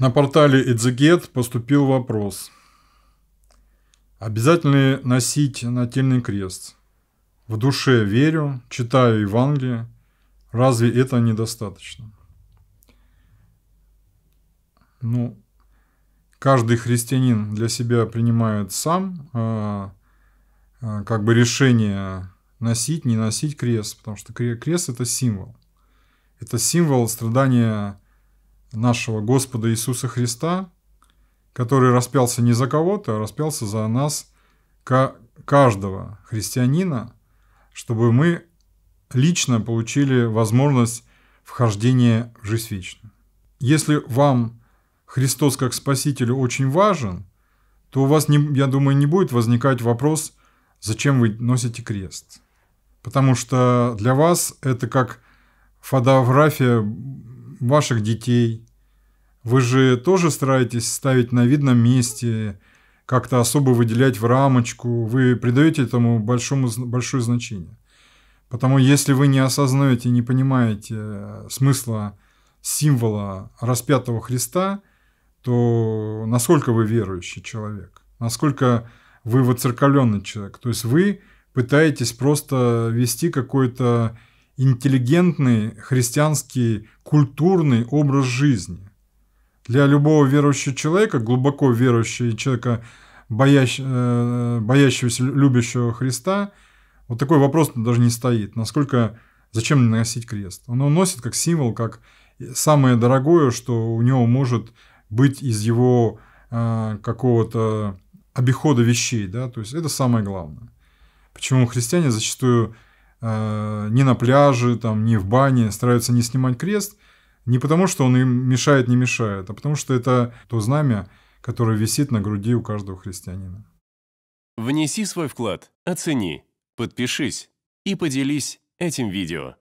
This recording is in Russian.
На портале Эдзегет поступил вопрос. Обязательно ли носить нательный крест? В душе верю, читаю Евангелие. Разве это недостаточно? Ну, каждый христианин для себя принимает сам э, э, как бы решение носить, не носить крест, потому что крест – это символ. Это символ страдания нашего Господа Иисуса Христа, который распялся не за кого-то, а распялся за нас, каждого христианина, чтобы мы лично получили возможность вхождения в жизнь вечную. Если вам Христос как Спаситель очень важен, то у вас, я думаю, не будет возникать вопрос, зачем вы носите крест. Потому что для вас это как фотография ваших детей. Вы же тоже стараетесь ставить на видном месте, как-то особо выделять в рамочку. Вы придаете этому большому, большое значение. Потому если вы не осознаете, не понимаете э, смысла символа распятого Христа, то насколько вы верующий человек, насколько вы воцерковленный человек. То есть вы пытаетесь просто вести какой-то интеллигентный христианский культурный образ жизни. Для любого верующего человека, глубоко верующего человека, боящего, э, боящегося, любящего Христа, вот такой вопрос даже не стоит. Насколько, зачем носить крест? Он его носит как символ, как самое дорогое, что у него может быть из его э, какого-то обихода вещей. Да? То есть это самое главное. Почему христиане зачастую Э, ни на пляже, там, ни в бане, стараются не снимать крест, не потому, что он им мешает, не мешает, а потому, что это то знамя, которое висит на груди у каждого христианина. Внеси свой вклад, оцени, подпишись и поделись этим видео.